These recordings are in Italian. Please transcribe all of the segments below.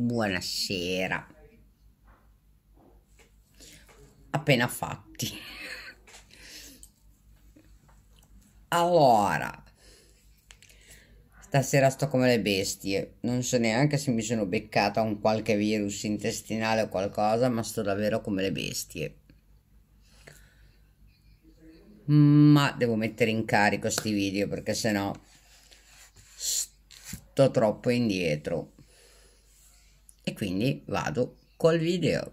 buonasera appena fatti allora stasera sto come le bestie non so neanche se mi sono beccata un qualche virus intestinale o qualcosa ma sto davvero come le bestie ma devo mettere in carico questi video perché sennò sto troppo indietro e quindi vado col video.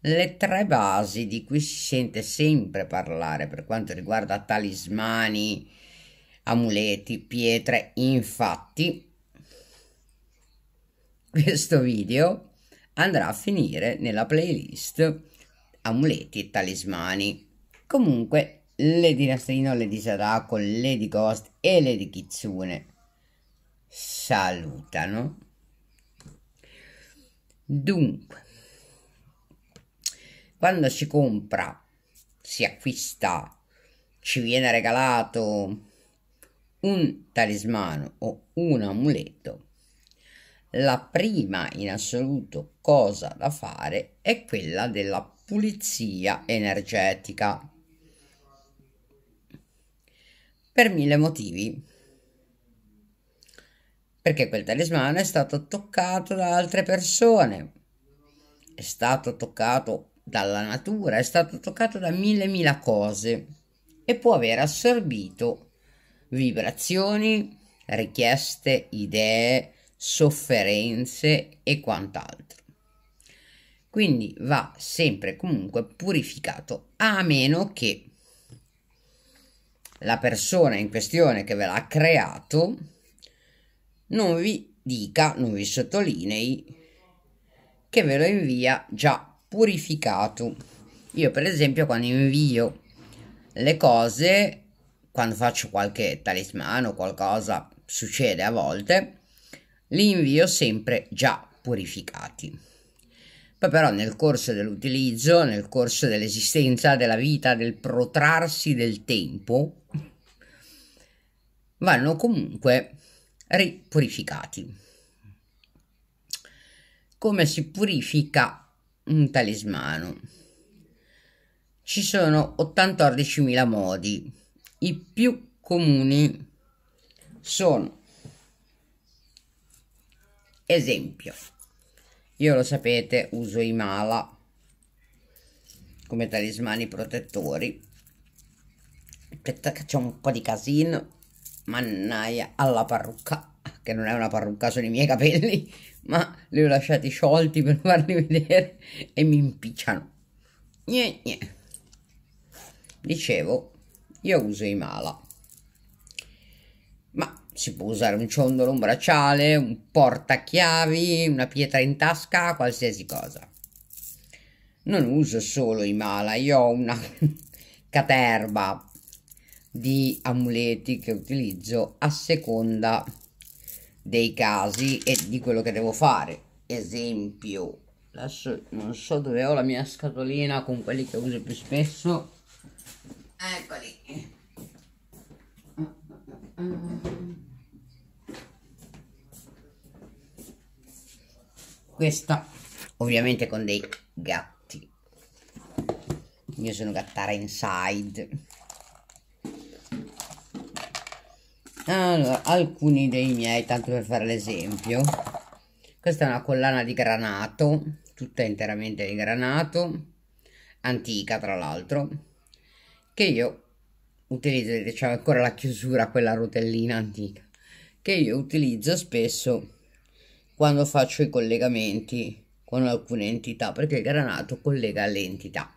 Le tre basi di cui si sente sempre parlare per quanto riguarda talismani, amuleti, pietre, infatti questo video andrà a finire nella playlist amuleti e talismani. Comunque Lady Nastrino, Lady Sadako, Lady Ghost e Lady Kitsune salutano. Dunque, quando si compra, si acquista, ci viene regalato un talismano o un amuleto, la prima in assoluto cosa da fare è quella della pulizia energetica. Per mille motivi perché quel talismano è stato toccato da altre persone, è stato toccato dalla natura, è stato toccato da mille mila cose e può aver assorbito vibrazioni, richieste, idee, sofferenze e quant'altro. Quindi va sempre comunque purificato, a meno che la persona in questione che ve l'ha creato non vi dica, non vi sottolinei che ve lo invia già purificato. Io per esempio quando invio le cose, quando faccio qualche talismano o qualcosa, succede a volte, li invio sempre già purificati. Poi però nel corso dell'utilizzo, nel corso dell'esistenza, della vita, del protrarsi del tempo, vanno comunque ripurificati. Come si purifica un talismano? Ci sono 14.000 modi. I più comuni sono esempio io lo sapete uso i mala come talismani protettori aspetta che c'è un po' di casino Mannaia alla parrucca, che non è una parrucca, sono i miei capelli, ma li ho lasciati sciolti per farli vedere e mi impicciano. Gne, gne. Dicevo, io uso i mala, ma si può usare un ciondolo, un bracciale, un portachiavi, una pietra in tasca, qualsiasi cosa. Non uso solo i mala, io ho una caterba di amuleti che utilizzo a seconda dei casi e di quello che devo fare esempio adesso non so dove ho la mia scatolina con quelli che uso più spesso eccoli questa ovviamente con dei gatti io sono gattara inside allora, alcuni dei miei tanto per fare l'esempio questa è una collana di granato tutta interamente di granato antica tra l'altro che io utilizzo c'è diciamo, ancora la chiusura quella rotellina antica che io utilizzo spesso quando faccio i collegamenti con alcune entità perché il granato collega le entità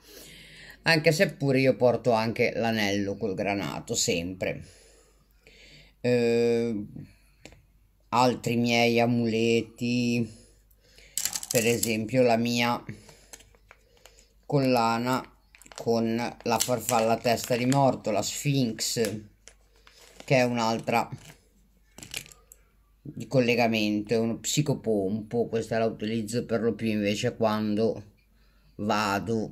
anche seppure io porto anche l'anello col granato sempre eh, altri miei amuleti, per esempio la mia collana con la farfalla testa di morto, la Sphinx, che è un'altra di collegamento, è uno psicopompo, questa la utilizzo per lo più invece quando vado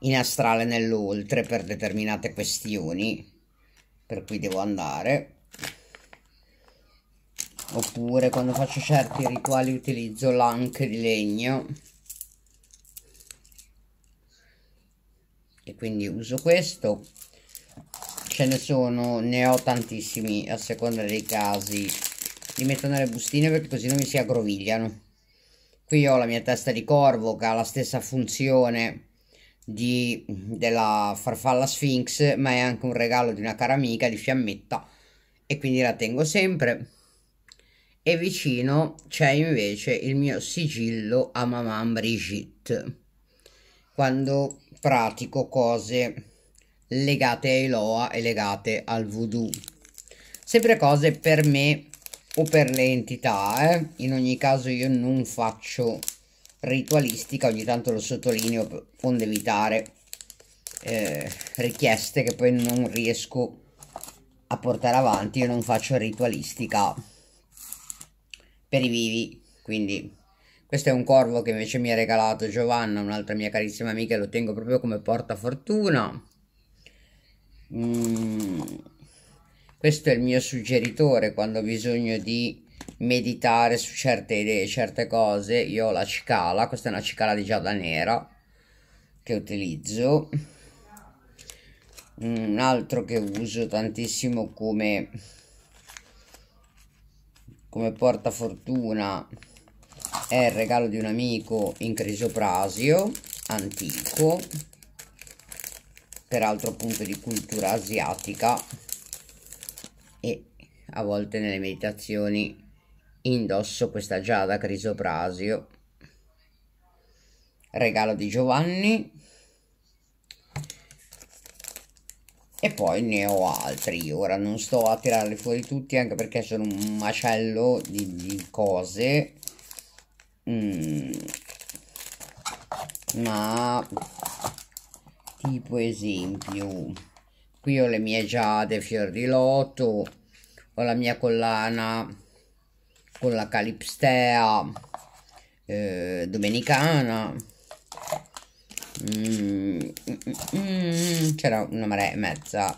in astrale nell'oltre per determinate questioni per cui devo andare oppure quando faccio certi rituali utilizzo l'anche di legno e quindi uso questo ce ne sono ne ho tantissimi a seconda dei casi li metto nelle bustine perché così non mi si aggrovigliano qui ho la mia testa di corvo che ha la stessa funzione di, della farfalla Sphinx, ma è anche un regalo di una cara amica di fiammetta e quindi la tengo sempre. E vicino c'è invece il mio sigillo a mamma Brigitte. Quando pratico cose legate ai Loa e legate al voodoo. Sempre cose per me o per le entità, eh? in ogni caso io non faccio ritualistica, ogni tanto lo sottolineo per evitare eh, richieste che poi non riesco a portare avanti, io non faccio ritualistica per i vivi, quindi questo è un corvo che invece mi ha regalato Giovanna, un'altra mia carissima amica, lo tengo proprio come portafortuna. Mm. Questo è il mio suggeritore quando ho bisogno di meditare su certe idee, certe cose. Io ho la cicala, questa è una cicala di giada nera che utilizzo. Un altro che uso tantissimo come, come portafortuna è il regalo di un amico in crisoprasio antico, peraltro appunto di cultura asiatica e a volte nelle meditazioni Indosso questa giada crisoprasio. Regalo di Giovanni. E poi ne ho altri. Ora non sto a tirarli fuori tutti anche perché sono un macello di, di cose. Mm. Ma tipo esempio qui ho le mie giade fior di loto ho la mia collana con la calipstea eh, domenicana mm mm, mm, mm, mm, c'era una marea e mezza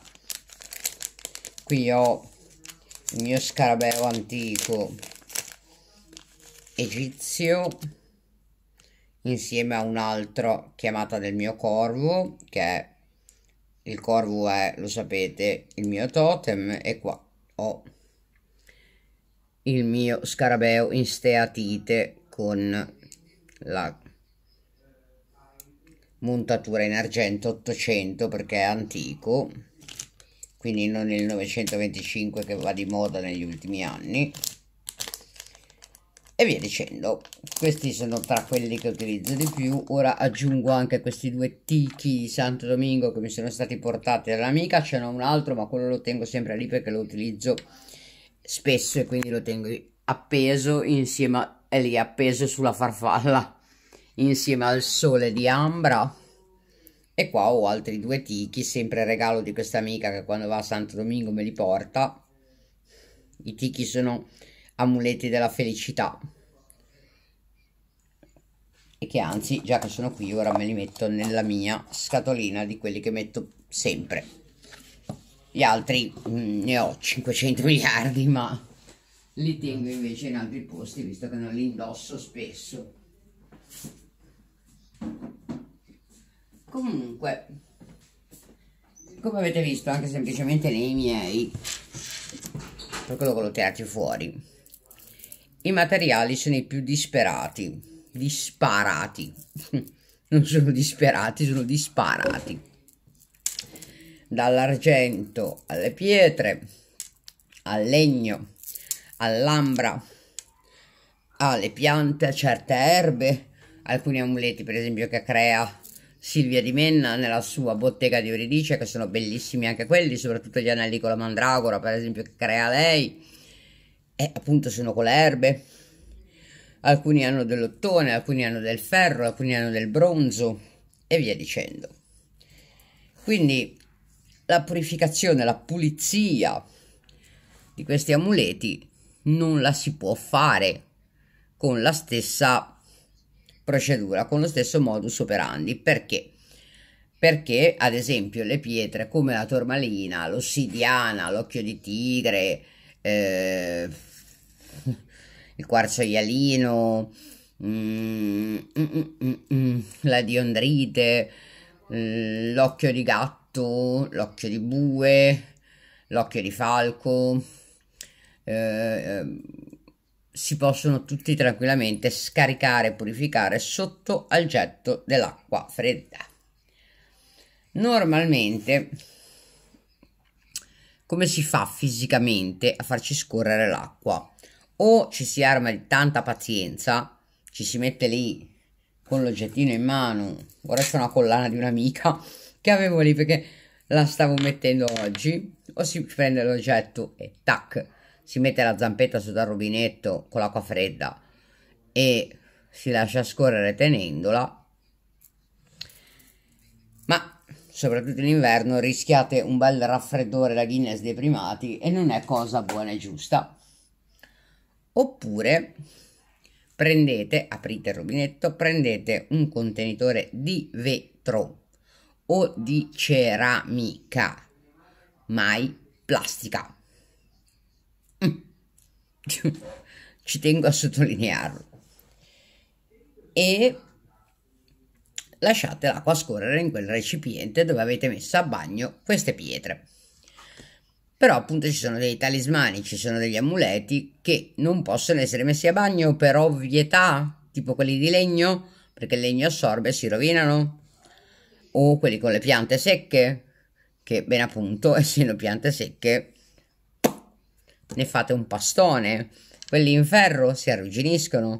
qui ho il mio scarabeo antico egizio insieme a un altro chiamata del mio corvo che è il corvo è, lo sapete, il mio totem e qua ho il mio scarabeo in steatite con la montatura in argento 800 perché è antico quindi non il 925 che va di moda negli ultimi anni e via dicendo questi sono tra quelli che utilizzo di più ora aggiungo anche questi due tichi di Santo Domingo che mi sono stati portati dall'amica ce n'è un altro ma quello lo tengo sempre lì perché lo utilizzo spesso e quindi lo tengo appeso insieme è lì appeso sulla farfalla insieme al sole di Ambra e qua ho altri due tichi sempre regalo di questa amica che quando va a Santo Domingo me li porta i tichi sono amuleti della felicità e che anzi già che sono qui ora me li metto nella mia scatolina di quelli che metto sempre gli altri mh, mm, ne ho 500 miliardi, ma li tengo invece in altri posti visto che non li indosso spesso. Comunque, come avete visto anche semplicemente nei miei, per quello che l'ho tirati fuori, i materiali sono i più disperati, disparati, non sono disperati, sono disparati dall'argento alle pietre, al legno, all'ambra, alle piante, a certe erbe, alcuni amuleti per esempio che crea Silvia Di Menna nella sua bottega di Oridice che sono bellissimi anche quelli, soprattutto gli anelli con la mandragora per esempio che crea lei e appunto sono con le erbe alcuni hanno dell'ottone, alcuni hanno del ferro, alcuni hanno del bronzo e via dicendo quindi la purificazione, la pulizia di questi amuleti non la si può fare con la stessa procedura, con lo stesso modus operandi. Perché? Perché, ad esempio, le pietre come la tormalina, l'ossidiana, l'occhio di tigre, eh, il quarzo ialino, mm mm, mm, mm, mm, la diondrite, mm, l'occhio di gatto, gatto, l'occhio di bue, l'occhio di falco. Eh, ehm, si possono tutti tranquillamente scaricare e purificare sotto al getto dell'acqua fredda. Normalmente, come si fa fisicamente a farci scorrere l'acqua? O ci si arma di tanta pazienza, ci si mette lì con l'oggettino in mano, ora c'è una collana di un'amica che avevo lì perché la stavo mettendo oggi o si prende l'oggetto e tac si mette la zampetta su dal rubinetto con l'acqua fredda e si lascia scorrere tenendola ma soprattutto in inverno rischiate un bel raffreddore da Guinness dei primati e non è cosa buona e giusta oppure prendete aprite il rubinetto prendete un contenitore di vetro o di ceramica, mai plastica. Mm. Ci tengo a sottolinearlo. E lasciate l'acqua scorrere in quel recipiente dove avete messo a bagno queste pietre. Però appunto ci sono dei talismani, ci sono degli amuleti che non possono essere messi a bagno per ovvietà, tipo quelli di legno, perché il legno assorbe e si rovinano o quelli con le piante secche, che ben appunto, essendo piante secche, ne fate un pastone, quelli in ferro si arrugginiscono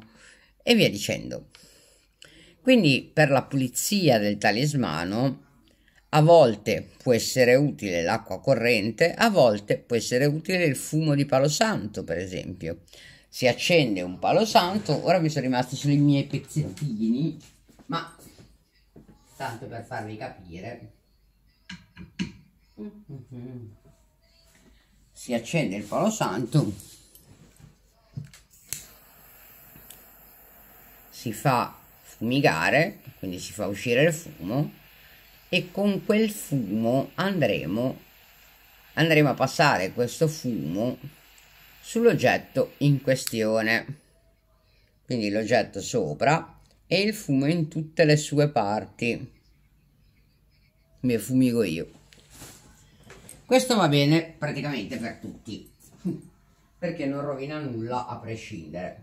e via dicendo. Quindi per la pulizia del talismano a volte può essere utile l'acqua corrente, a volte può essere utile il fumo di palo santo, per esempio. Si accende un palo santo, ora mi sono rimasti solo i miei pezzettini tanto per farvi capire mm. mm-hmm. si accende il palo santo si fa fumigare quindi si fa uscire il fumo e con quel fumo andremo andremo a passare questo fumo sull'oggetto in questione quindi l'oggetto sopra e il fumo in tutte le sue parti mi fumigo io questo va bene praticamente per tutti perché non rovina nulla a prescindere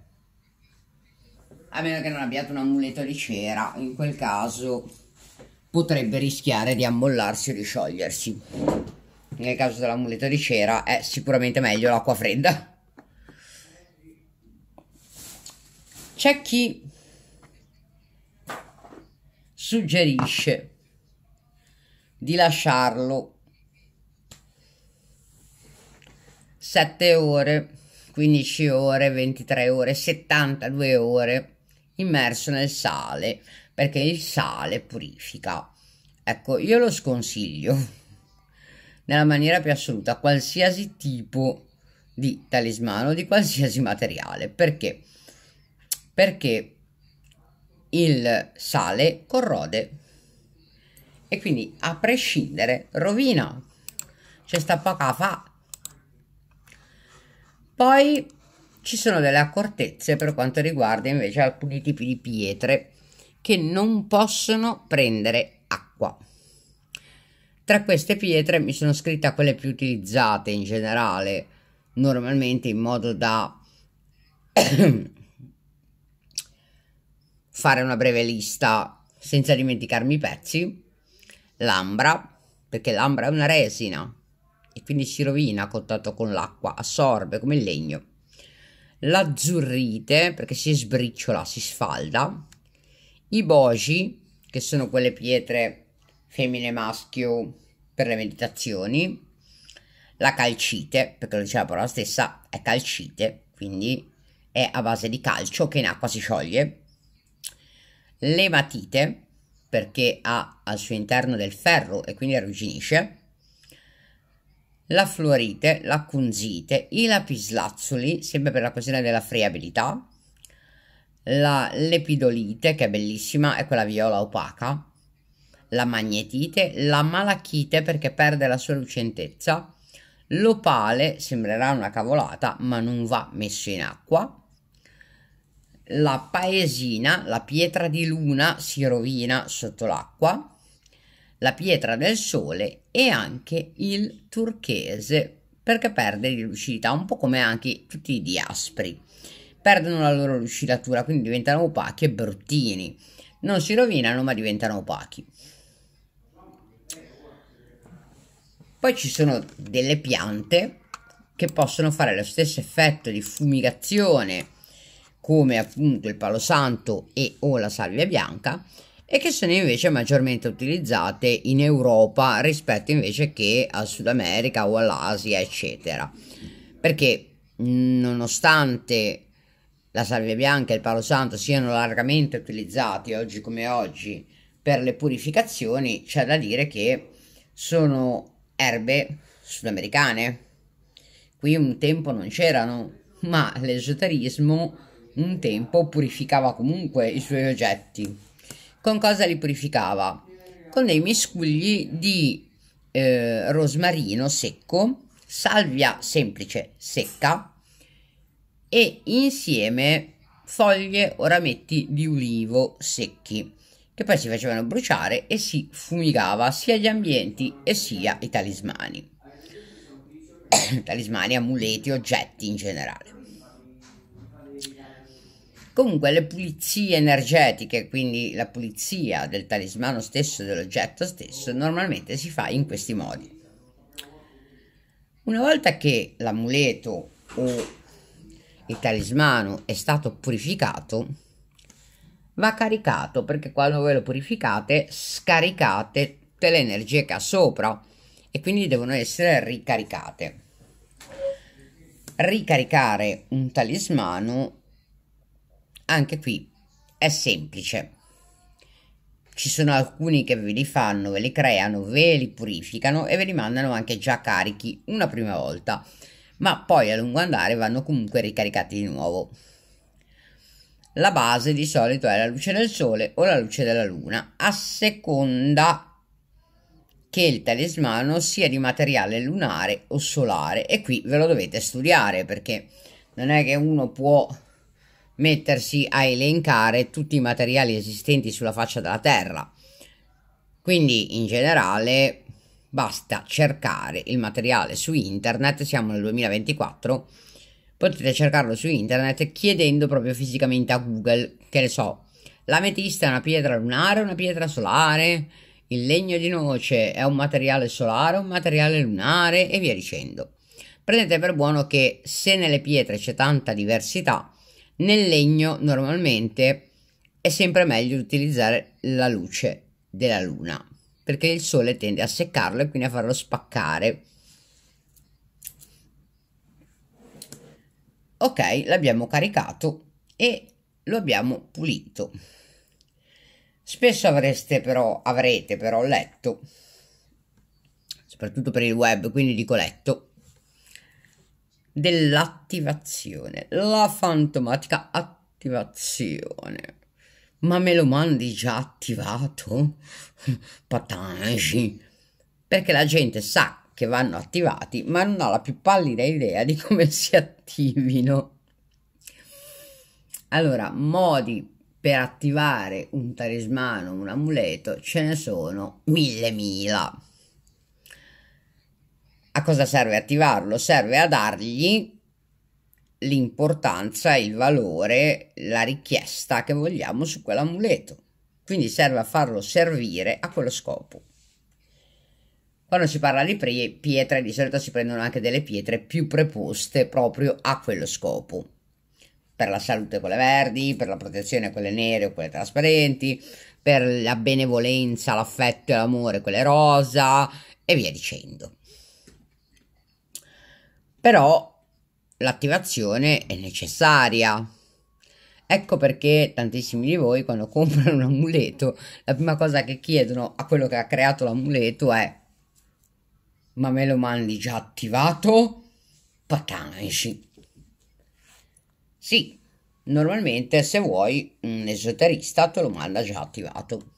a meno che non abbiate un amuleto di cera in quel caso potrebbe rischiare di ammollarsi o di sciogliersi nel caso dell'amuleto di cera è sicuramente meglio l'acqua fredda c'è chi suggerisce di lasciarlo 7 ore, 15 ore, 23 ore, 72 ore immerso nel sale perché il sale purifica. Ecco, io lo sconsiglio nella maniera più assoluta, qualsiasi tipo di talismano, di qualsiasi materiale. Perché? Perché il sale corrode e quindi a prescindere rovina c'è sta poca fa poi ci sono delle accortezze per quanto riguarda invece alcuni tipi di pietre che non possono prendere acqua tra queste pietre mi sono scritta quelle più utilizzate in generale normalmente in modo da fare una breve lista senza dimenticarmi i pezzi l'ambra, perché l'ambra è una resina e quindi si rovina a contatto con l'acqua, assorbe come il legno. L'azzurrite, perché si sbriciola, si sfalda. I boji, che sono quelle pietre femmine e maschio per le meditazioni. La calcite, perché lo diceva la parola stessa, è calcite, quindi è a base di calcio che in acqua si scioglie. Le matite, perché ha al suo interno del ferro e quindi arrugginisce, la fluorite, la kunzite, i lapislazzuli, sempre per la questione della friabilità, la lepidolite, che è bellissima, è quella viola opaca, la magnetite, la malachite perché perde la sua lucentezza, l'opale, sembrerà una cavolata, ma non va messo in acqua, la paesina, la pietra di luna si rovina sotto l'acqua, la pietra del sole e anche il turchese perché perde di lucidità, un po' come anche tutti i diaspri. Perdono la loro lucidatura, quindi diventano opachi e bruttini. Non si rovinano, ma diventano opachi. Poi ci sono delle piante che possono fare lo stesso effetto di fumigazione come appunto il palo santo e o la salvia bianca e che sono invece maggiormente utilizzate in Europa rispetto invece che al Sud America o all'Asia eccetera perché nonostante la salvia bianca e il palo santo siano largamente utilizzati oggi come oggi per le purificazioni c'è da dire che sono erbe sudamericane qui un tempo non c'erano ma l'esoterismo un tempo purificava comunque i suoi oggetti. Con cosa li purificava? Con dei miscugli di eh, rosmarino secco, salvia semplice secca e insieme foglie o rametti di ulivo secchi che poi si facevano bruciare e si fumigava sia gli ambienti e sia i talismani. talismani, amuleti, oggetti in generale. Comunque le pulizie energetiche, quindi la pulizia del talismano stesso, dell'oggetto stesso, normalmente si fa in questi modi. Una volta che l'amuleto o il talismano è stato purificato, va caricato perché quando voi lo purificate scaricate tutte le energie che ha sopra e quindi devono essere ricaricate. Ricaricare un talismano anche qui è semplice. Ci sono alcuni che ve li fanno, ve li creano, ve li purificano e ve li mandano anche già carichi una prima volta, ma poi a lungo andare vanno comunque ricaricati di nuovo. La base di solito è la luce del sole o la luce della luna, a seconda che il talismano sia di materiale lunare o solare e qui ve lo dovete studiare perché non è che uno può mettersi a elencare tutti i materiali esistenti sulla faccia della Terra. Quindi in generale basta cercare il materiale su internet, siamo nel 2024, potete cercarlo su internet chiedendo proprio fisicamente a Google, che ne so, l'ametista è una pietra lunare, una pietra solare, il legno di noce è un materiale solare, un materiale lunare e via dicendo. Prendete per buono che se nelle pietre c'è tanta diversità, nel legno normalmente è sempre meglio utilizzare la luce della luna perché il sole tende a seccarlo e quindi a farlo spaccare. Ok, l'abbiamo caricato e lo abbiamo pulito. Spesso avreste però, avrete però letto, soprattutto per il web, quindi dico letto, dell'attivazione, la fantomatica attivazione. Ma me lo mandi già attivato? Patangi. Perché la gente sa che vanno attivati, ma non ha la più pallida idea di come si attivino. Allora, modi per attivare un talismano, un amuleto, ce ne sono mille mila cosa serve attivarlo? Serve a dargli l'importanza, il valore, la richiesta che vogliamo su quell'amuleto. Quindi serve a farlo servire a quello scopo. Quando si parla di pietre, di solito si prendono anche delle pietre più preposte proprio a quello scopo. Per la salute quelle verdi, per la protezione quelle nere o quelle trasparenti, per la benevolenza, l'affetto e l'amore quelle rosa e via dicendo però l'attivazione è necessaria. Ecco perché tantissimi di voi quando comprano un amuleto, la prima cosa che chiedono a quello che ha creato l'amuleto è ma me lo mandi già attivato? Patanici. Sì, normalmente se vuoi un esoterista te lo manda già attivato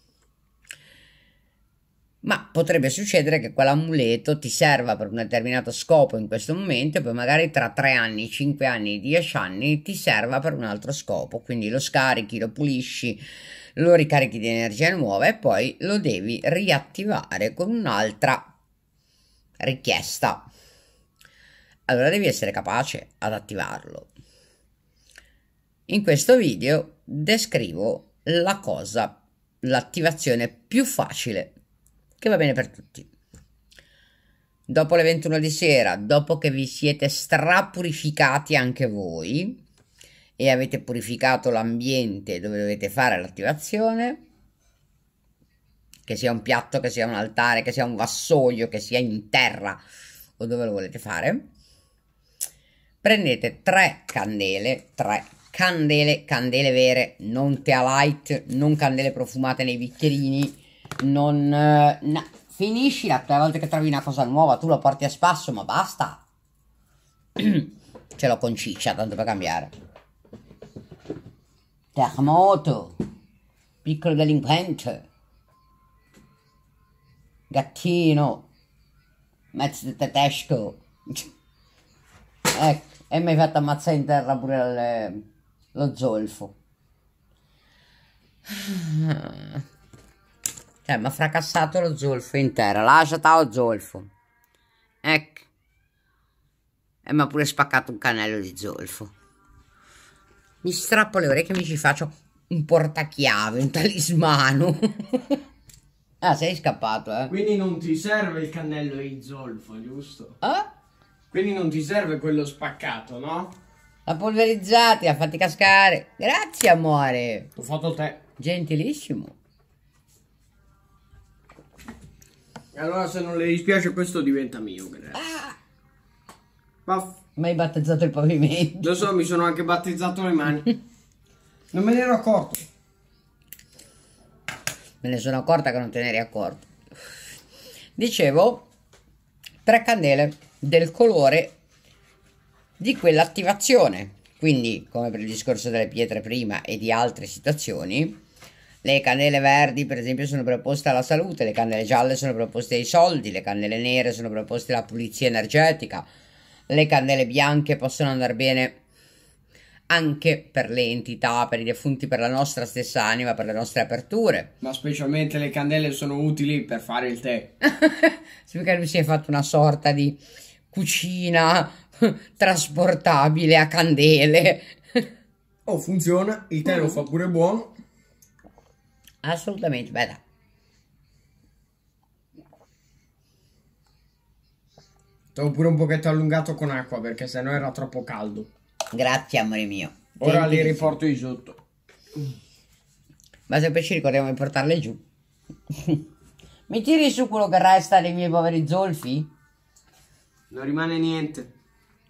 ma potrebbe succedere che quell'amuleto ti serva per un determinato scopo in questo momento e poi magari tra 3 anni, 5 anni, 10 anni ti serva per un altro scopo, quindi lo scarichi, lo pulisci, lo ricarichi di energia nuova e poi lo devi riattivare con un'altra richiesta. Allora devi essere capace ad attivarlo. In questo video descrivo la cosa, l'attivazione più facile che va bene per tutti. Dopo le 21 di sera, dopo che vi siete strapurificati anche voi e avete purificato l'ambiente dove dovete fare l'attivazione, che sia un piatto, che sia un altare, che sia un vassoio, che sia in terra o dove lo volete fare, prendete tre candele, tre candele, candele vere, non tea light, non candele profumate nei bicchierini, non... Eh, no, finiscila, la volta che trovi una cosa nuova, tu la porti a spasso, ma basta. Ce l'ho con ciccia, tanto per cambiare. Termoto. Piccolo delinquente. Gattino. Mezzo tedesco. Ecco, e mi hai fatto ammazzare in terra pure le, lo zolfo. Ah. Cioè, eh, mi ha fracassato lo zolfo intero. Lascia lo zolfo. Ecco. E mi ha pure spaccato un cannello di zolfo. Mi strappo le orecchie e mi ci faccio un portachiave, un talismano. ah, sei scappato, eh. Quindi non ti serve il cannello di zolfo, giusto? Eh? Quindi non ti serve quello spaccato, no? L'ha polverizzati, l'ha fatti cascare. Grazie, amore. L'ho fatto te. Gentilissimo. E allora se non le dispiace questo diventa mio, credo. Puff. Ah! Ma hai battezzato il pavimento. Lo so, mi sono anche battezzato le mani. non me ne ero accorto. Me ne sono accorta che non te ne eri accorto. Dicevo, tre candele del colore di quell'attivazione. Quindi, come per il discorso delle pietre prima e di altre situazioni, le candele verdi, per esempio, sono proposte alla salute, le candele gialle sono proposte ai soldi, le candele nere sono proposte alla pulizia energetica, le candele bianche possono andare bene anche per le entità, per i defunti, per la nostra stessa anima, per le nostre aperture. Ma specialmente le candele sono utili per fare il tè. sì, perché lui si è fatto una sorta di cucina trasportabile a candele. oh, funziona, il tè lo mm. fa pure buono assolutamente, vai là. T'ho pure un pochetto allungato con acqua perché sennò era troppo caldo. Grazie, amore mio. Ora li riporto di sotto. Ma se poi ci ricordiamo di portarle giù. Mi tiri su quello che resta dei miei poveri zolfi? Non rimane niente.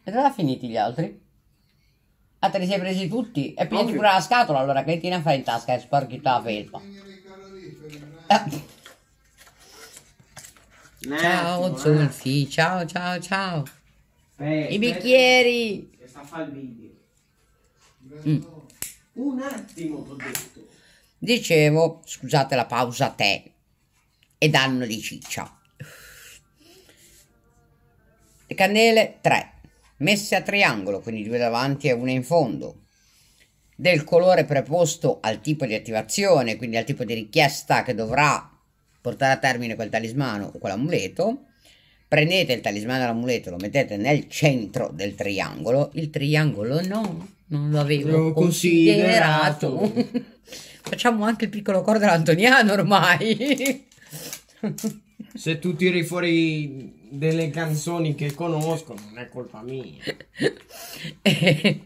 E dove ha finiti gli altri? Ah, te li sei presi tutti? E prendi pure la scatola allora che ti ne fai in tasca e sporchi tutta la felpa. Eh. Ciao Zolfi, eh. ciao ciao ciao. Beh, I eh. bicchieri. Che sta a fare il video. Mm. Un attimo ho detto. Dicevo, scusate la pausa te e danno di ciccia. Le cannelle 3 messe a triangolo, quindi due davanti e una in fondo, del colore preposto al tipo di attivazione, quindi al tipo di richiesta che dovrà portare a termine quel talismano o quell'amuleto, prendete il talismano l'amuleto, lo mettete nel centro del triangolo, il triangolo no, non lo avevo lo considerato. considerato. Facciamo anche il piccolo corno dell'Antoniano ormai. se tu tiri fuori delle canzoni che conosco, non è colpa mia.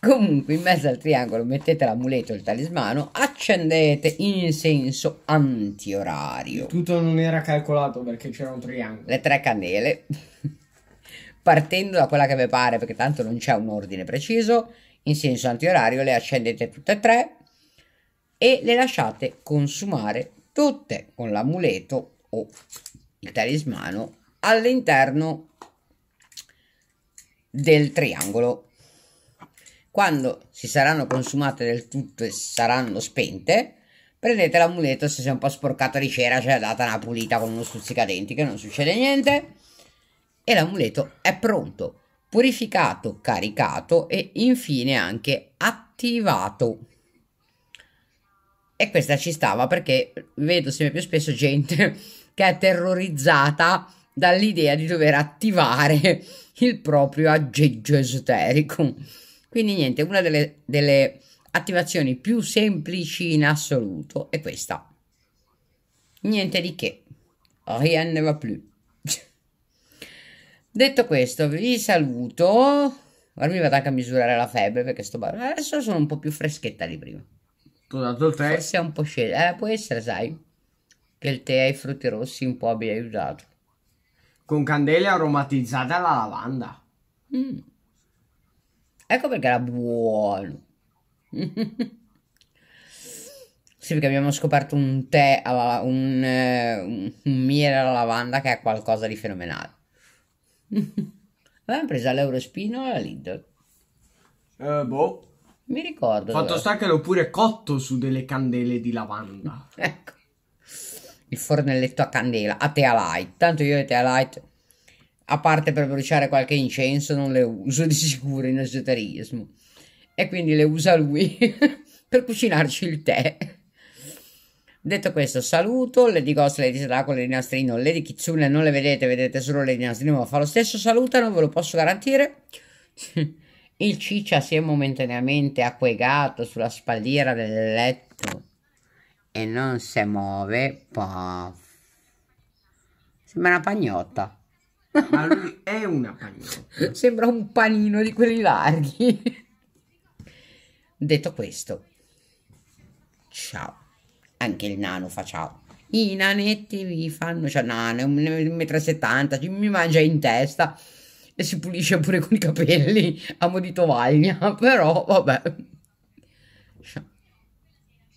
Comunque, in mezzo al triangolo mettete l'amuleto e il talismano, accendete in senso antiorario. Tutto non era calcolato perché c'era un triangolo. Le tre candele. Partendo da quella che vi pare, perché tanto non c'è un ordine preciso, in senso antiorario le accendete tutte e tre e le lasciate consumare tutte con l'amuleto o il talismano all'interno del triangolo. Quando si saranno consumate del tutto e saranno spente, prendete l'amuleto se si è un po' sporcato di cera, cioè data una pulita con uno stuzzicadenti che non succede niente e l'amuleto è pronto, purificato, caricato e infine anche attivato. E questa ci stava perché vedo sempre più spesso gente che è terrorizzata dall'idea di dover attivare il proprio aggeggio esoterico. Quindi niente, una delle, delle attivazioni più semplici in assoluto è questa. Niente di che, rien ne va più. Detto questo, vi saluto. Ora mi vado anche a misurare la febbre perché sto bar... Adesso sono un po' più freschetta di prima. Tu dato il test? Forse è un po' scelta. Eh, può essere, sai che il tè ai frutti rossi un po' abbia aiutato. Con candele aromatizzate alla lavanda. Mm. Ecco perché era buono. sì, perché abbiamo scoperto un tè, alla, un, un, eh, un miele alla lavanda che è qualcosa di fenomenale. L'abbiamo presa all'Eurospino e alla Lidl. Eh, boh. Mi ricordo. Fatto sta che l'ho pure cotto su delle candele di lavanda. ecco il fornelletto a candela, a tea light. Tanto io le tea light, a parte per bruciare qualche incenso, non le uso di sicuro in esoterismo. E quindi le usa lui per cucinarci il tè. Detto questo, saluto Lady Ghost, Lady Sadako, Lady Nastrino, Lady Kitsune, non le vedete, vedete solo Lady Nastrino, ma fa lo stesso, salutano, ve lo posso garantire. Il ciccia si è momentaneamente acquegato sulla spalliera del letto e non si muove. Puff. Sembra una pagnotta. Ma lui è una pagnotta. Sembra un panino di quelli larghi. Detto questo, ciao. Anche il nano fa ciao. I nanetti vi fanno, ciao nano, è un 1,70 m, mi mangia in testa e si pulisce pure con i capelli a mo' di tovaglia, però vabbè. Ciao.